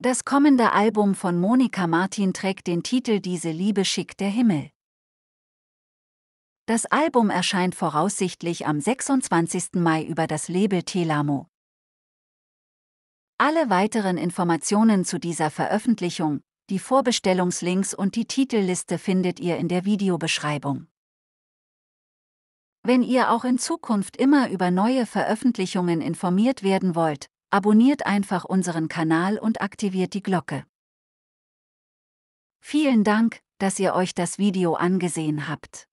Das kommende Album von Monika Martin trägt den Titel Diese Liebe schickt der Himmel. Das Album erscheint voraussichtlich am 26. Mai über das Label Telamo. Alle weiteren Informationen zu dieser Veröffentlichung, die Vorbestellungslinks und die Titelliste findet ihr in der Videobeschreibung. Wenn ihr auch in Zukunft immer über neue Veröffentlichungen informiert werden wollt, Abonniert einfach unseren Kanal und aktiviert die Glocke. Vielen Dank, dass ihr euch das Video angesehen habt.